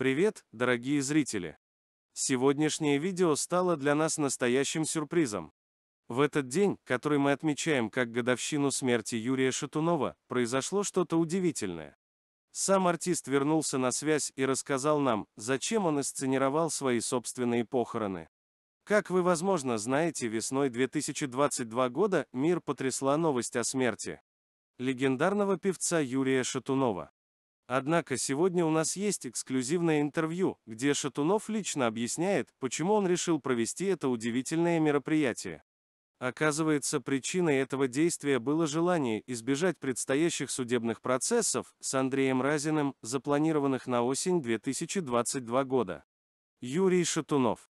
Привет, дорогие зрители! Сегодняшнее видео стало для нас настоящим сюрпризом. В этот день, который мы отмечаем как годовщину смерти Юрия Шатунова, произошло что-то удивительное. Сам артист вернулся на связь и рассказал нам, зачем он исценировал свои собственные похороны. Как вы, возможно, знаете, весной 2022 года мир потрясла новость о смерти легендарного певца Юрия Шатунова. Однако сегодня у нас есть эксклюзивное интервью, где Шатунов лично объясняет, почему он решил провести это удивительное мероприятие. Оказывается, причиной этого действия было желание избежать предстоящих судебных процессов с Андреем Разиным, запланированных на осень 2022 года. Юрий Шатунов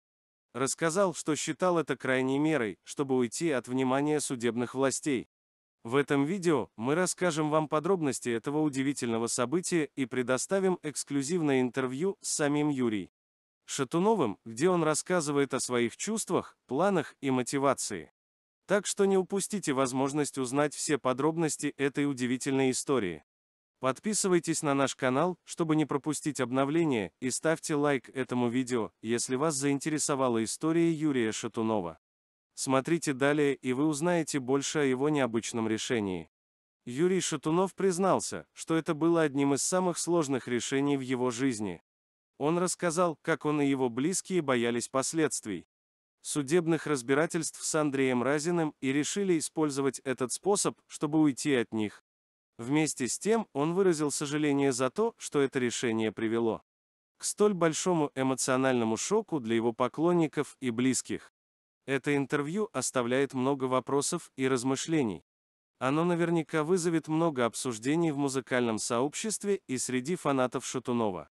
рассказал, что считал это крайней мерой, чтобы уйти от внимания судебных властей. В этом видео мы расскажем вам подробности этого удивительного события и предоставим эксклюзивное интервью с самим Юрий Шатуновым, где он рассказывает о своих чувствах, планах и мотивации. Так что не упустите возможность узнать все подробности этой удивительной истории. Подписывайтесь на наш канал, чтобы не пропустить обновления, и ставьте лайк этому видео, если вас заинтересовала история Юрия Шатунова. Смотрите далее, и вы узнаете больше о его необычном решении. Юрий Шатунов признался, что это было одним из самых сложных решений в его жизни. Он рассказал, как он и его близкие боялись последствий судебных разбирательств с Андреем Разиным и решили использовать этот способ, чтобы уйти от них. Вместе с тем он выразил сожаление за то, что это решение привело к столь большому эмоциональному шоку для его поклонников и близких. Это интервью оставляет много вопросов и размышлений. Оно наверняка вызовет много обсуждений в музыкальном сообществе и среди фанатов Шатунова.